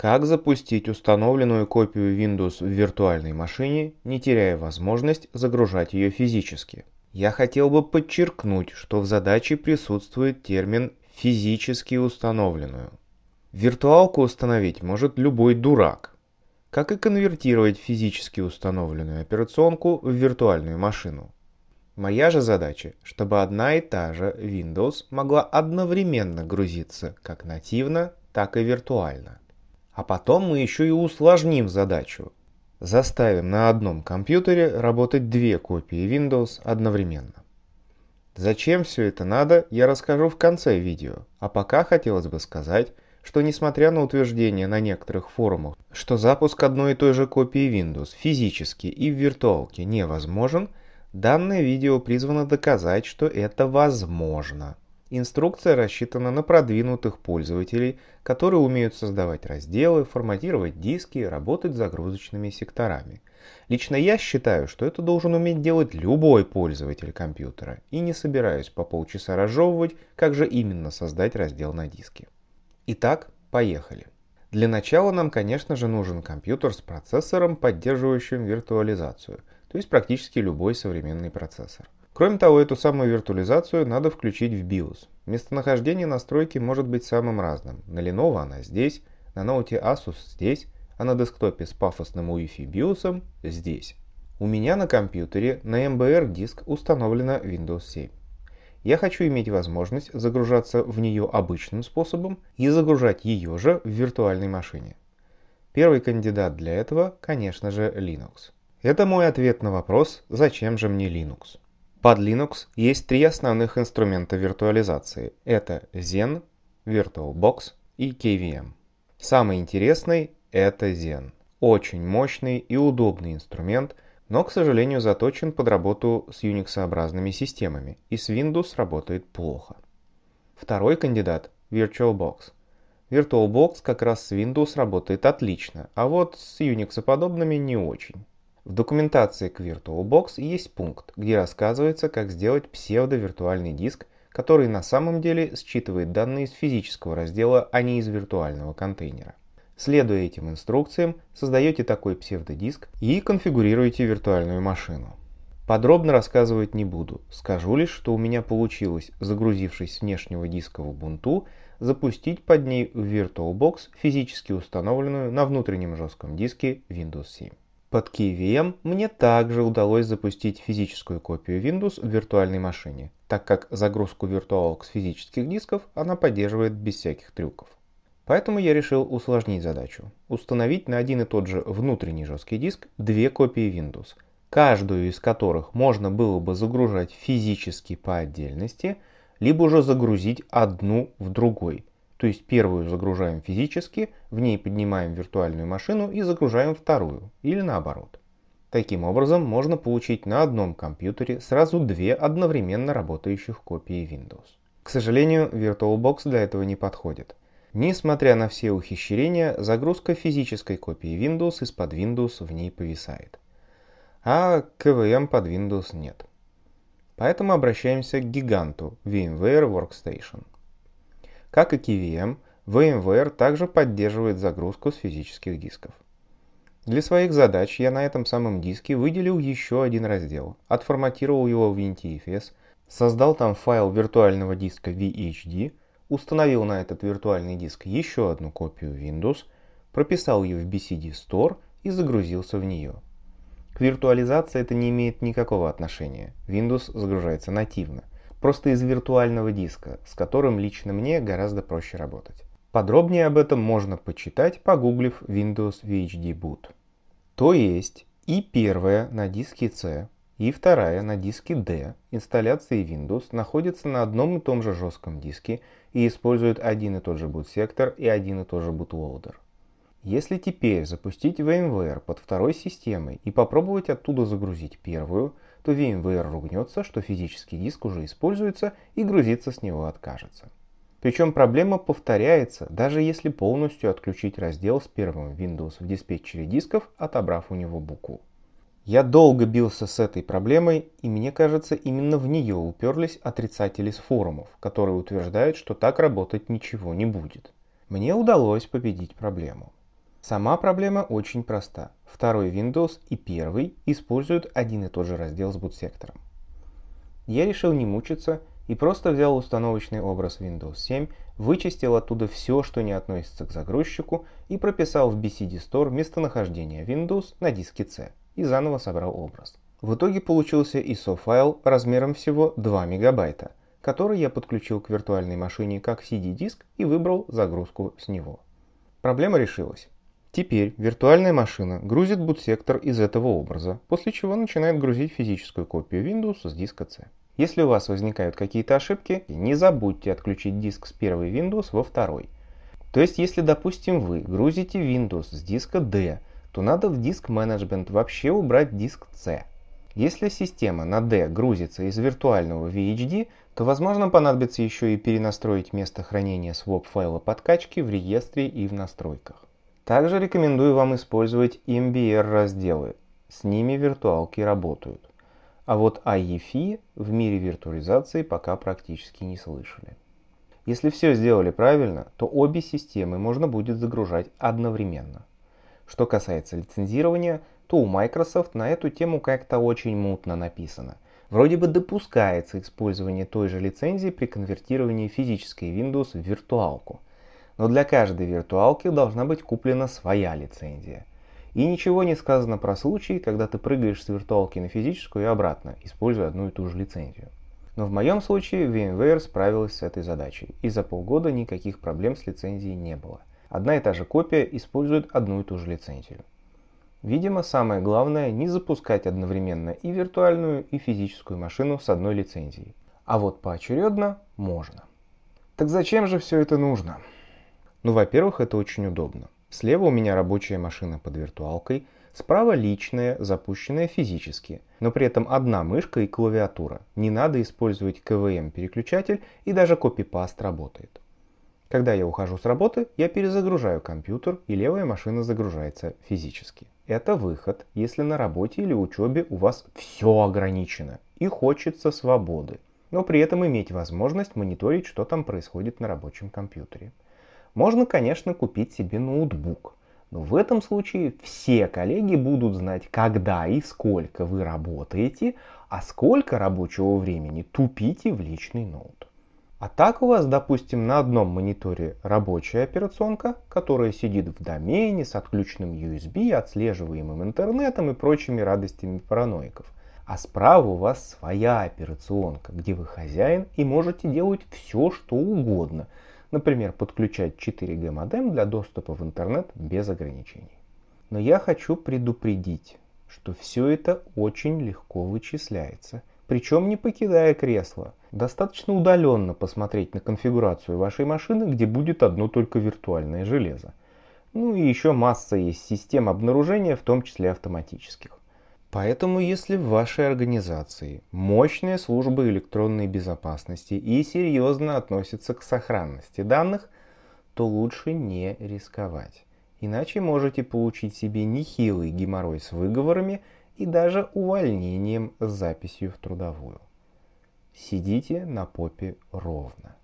Как запустить установленную копию Windows в виртуальной машине, не теряя возможность загружать ее физически? Я хотел бы подчеркнуть, что в задаче присутствует термин «физически установленную». Виртуалку установить может любой дурак. Как и конвертировать физически установленную операционку в виртуальную машину? Моя же задача, чтобы одна и та же Windows могла одновременно грузиться как нативно, так и виртуально. А потом мы еще и усложним задачу. Заставим на одном компьютере работать две копии Windows одновременно. Зачем все это надо, я расскажу в конце видео, а пока хотелось бы сказать, что несмотря на утверждение на некоторых форумах, что запуск одной и той же копии Windows физически и в виртуалке невозможен, данное видео призвано доказать, что это возможно. Инструкция рассчитана на продвинутых пользователей, которые умеют создавать разделы, форматировать диски и работать с загрузочными секторами. Лично я считаю, что это должен уметь делать любой пользователь компьютера, и не собираюсь по полчаса разжевывать, как же именно создать раздел на диске. Итак, поехали. Для начала нам, конечно же, нужен компьютер с процессором, поддерживающим виртуализацию, то есть практически любой современный процессор. Кроме того, эту самую виртуализацию надо включить в BIOS. Местонахождение настройки может быть самым разным. На Lenovo она здесь, на ноуте Asus здесь, а на десктопе с пафосным UEFI BIOS здесь. У меня на компьютере на MBR диск установлена Windows 7. Я хочу иметь возможность загружаться в нее обычным способом и загружать ее же в виртуальной машине. Первый кандидат для этого, конечно же, Linux. Это мой ответ на вопрос, зачем же мне Linux. Под Linux есть три основных инструмента виртуализации. Это Zen, VirtualBox и KVM. Самый интересный – это Zen. Очень мощный и удобный инструмент, но, к сожалению, заточен под работу с Unix-образными системами, и с Windows работает плохо. Второй кандидат – VirtualBox. VirtualBox как раз с Windows работает отлично, а вот с Unix-подобными не очень. В документации к VirtualBox есть пункт, где рассказывается, как сделать псевдо-виртуальный диск, который на самом деле считывает данные из физического раздела, а не из виртуального контейнера. Следуя этим инструкциям, создаете такой псевдодиск и конфигурируете виртуальную машину. Подробно рассказывать не буду, скажу лишь, что у меня получилось, загрузившись с внешнего диска в Ubuntu, запустить под ней в VirtualBox физически установленную на внутреннем жестком диске Windows 7. Под KVM мне также удалось запустить физическую копию Windows в виртуальной машине, так как загрузку VirtualOx с физических дисков она поддерживает без всяких трюков. Поэтому я решил усложнить задачу. Установить на один и тот же внутренний жесткий диск две копии Windows, каждую из которых можно было бы загружать физически по отдельности, либо уже загрузить одну в другой – то есть первую загружаем физически, в ней поднимаем виртуальную машину и загружаем вторую, или наоборот. Таким образом можно получить на одном компьютере сразу две одновременно работающих копии Windows. К сожалению, VirtualBox для этого не подходит. Несмотря на все ухищрения, загрузка физической копии Windows из-под Windows в ней повисает. А КВМ под Windows нет. Поэтому обращаемся к гиганту VMware Workstation – как и KVM, VMware эм, также поддерживает загрузку с физических дисков. Для своих задач я на этом самом диске выделил еще один раздел, отформатировал его в NTFS, создал там файл виртуального диска VHD, установил на этот виртуальный диск еще одну копию Windows, прописал ее в BCD Store и загрузился в нее. К виртуализации это не имеет никакого отношения. Windows загружается нативно – просто из виртуального диска, с которым лично мне гораздо проще работать. Подробнее об этом можно почитать, погуглив Windows VHD Boot. То есть и первая на диске C, и вторая на диске D инсталляции Windows находятся на одном и том же жестком диске и используют один и тот же boot-сектор и один и тот же boot-лоудер. Если теперь запустить VMware под второй системой и попробовать оттуда загрузить первую – то VMware ругнется, что физический диск уже используется и грузиться с него откажется. Причем проблема повторяется, даже если полностью отключить раздел с первым Windows в диспетчере дисков, отобрав у него букву. Я долго бился с этой проблемой, и мне кажется, именно в нее уперлись отрицатели с форумов, которые утверждают, что так работать ничего не будет. Мне удалось победить проблему. Сама проблема очень проста. Второй Windows и первый используют один и тот же раздел с бутсектором. Я решил не мучиться и просто взял установочный образ Windows 7, вычистил оттуда все, что не относится к загрузчику, и прописал в BCD Store местонахождение Windows на диске C, и заново собрал образ. В итоге получился ISO-файл размером всего 2 мегабайта, который я подключил к виртуальной машине как CD-диск и выбрал загрузку с него. Проблема решилась. Теперь виртуальная машина грузит boot-сектор из этого образа, после чего начинает грузить физическую копию Windows с диска C. Если у вас возникают какие-то ошибки, не забудьте отключить диск с первой Windows во второй. То есть, если, допустим, вы грузите Windows с диска D, то надо в диск менеджмент вообще убрать диск C. Если система на D грузится из виртуального VHD, то возможно понадобится еще и перенастроить место хранения swap файла подкачки в реестре и в настройках. Также рекомендую вам использовать MBR разделы, с ними виртуалки работают. А вот о EFI в мире виртуализации пока практически не слышали. Если все сделали правильно, то обе системы можно будет загружать одновременно. Что касается лицензирования, то у Microsoft на эту тему как-то очень мутно написано. Вроде бы допускается использование той же лицензии при конвертировании физической Windows в виртуалку но для каждой виртуалки должна быть куплена своя лицензия. И ничего не сказано про случаи, когда ты прыгаешь с виртуалки на физическую и обратно, используя одну и ту же лицензию. Но в моем случае VMware справилась с этой задачей, и за полгода никаких проблем с лицензией не было. Одна и та же копия использует одну и ту же лицензию. Видимо, самое главное не запускать одновременно и виртуальную, и физическую машину с одной лицензией. А вот поочередно можно. Так зачем же все это нужно? Ну, во-первых, это очень удобно. Слева у меня рабочая машина под виртуалкой, справа личная, запущенная физически, но при этом одна мышка и клавиатура. Не надо использовать КВМ-переключатель и даже копипаст работает. Когда я ухожу с работы, я перезагружаю компьютер и левая машина загружается физически. Это выход, если на работе или учебе у вас все ограничено и хочется свободы, но при этом иметь возможность мониторить, что там происходит на рабочем компьютере. Можно, конечно, купить себе ноутбук. Но в этом случае все коллеги будут знать, когда и сколько вы работаете, а сколько рабочего времени тупите в личный ноут. А так у вас, допустим, на одном мониторе рабочая операционка, которая сидит в домене с отключенным USB, отслеживаемым интернетом и прочими радостями параноиков. А справа у вас своя операционка, где вы хозяин и можете делать все, что угодно – Например, подключать 4G модем для доступа в интернет без ограничений. Но я хочу предупредить, что все это очень легко вычисляется, причем не покидая кресло. Достаточно удаленно посмотреть на конфигурацию вашей машины, где будет одно только виртуальное железо. Ну и еще масса есть систем обнаружения, в том числе автоматических. Поэтому если в вашей организации мощные службы электронной безопасности и серьезно относятся к сохранности данных, то лучше не рисковать. Иначе можете получить себе нехилый геморрой с выговорами и даже увольнением с записью в трудовую. Сидите на попе ровно.